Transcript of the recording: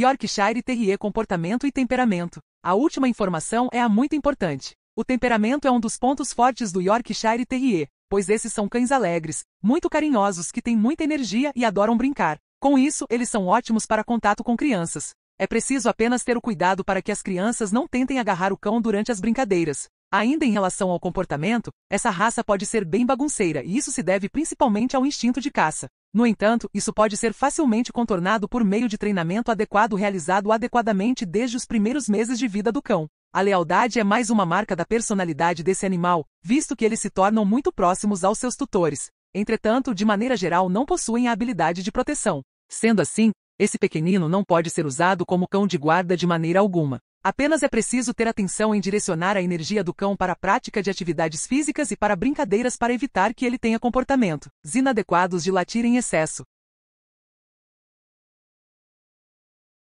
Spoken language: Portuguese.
Yorkshire Terrier Comportamento e Temperamento. A última informação é a muito importante. O temperamento é um dos pontos fortes do Yorkshire Terrier, pois esses são cães alegres, muito carinhosos que têm muita energia e adoram brincar. Com isso, eles são ótimos para contato com crianças. É preciso apenas ter o cuidado para que as crianças não tentem agarrar o cão durante as brincadeiras. Ainda em relação ao comportamento, essa raça pode ser bem bagunceira e isso se deve principalmente ao instinto de caça. No entanto, isso pode ser facilmente contornado por meio de treinamento adequado realizado adequadamente desde os primeiros meses de vida do cão. A lealdade é mais uma marca da personalidade desse animal, visto que eles se tornam muito próximos aos seus tutores. Entretanto, de maneira geral, não possuem a habilidade de proteção. Sendo assim, esse pequenino não pode ser usado como cão de guarda de maneira alguma. Apenas é preciso ter atenção em direcionar a energia do cão para a prática de atividades físicas e para brincadeiras para evitar que ele tenha comportamentos inadequados de latir em excesso.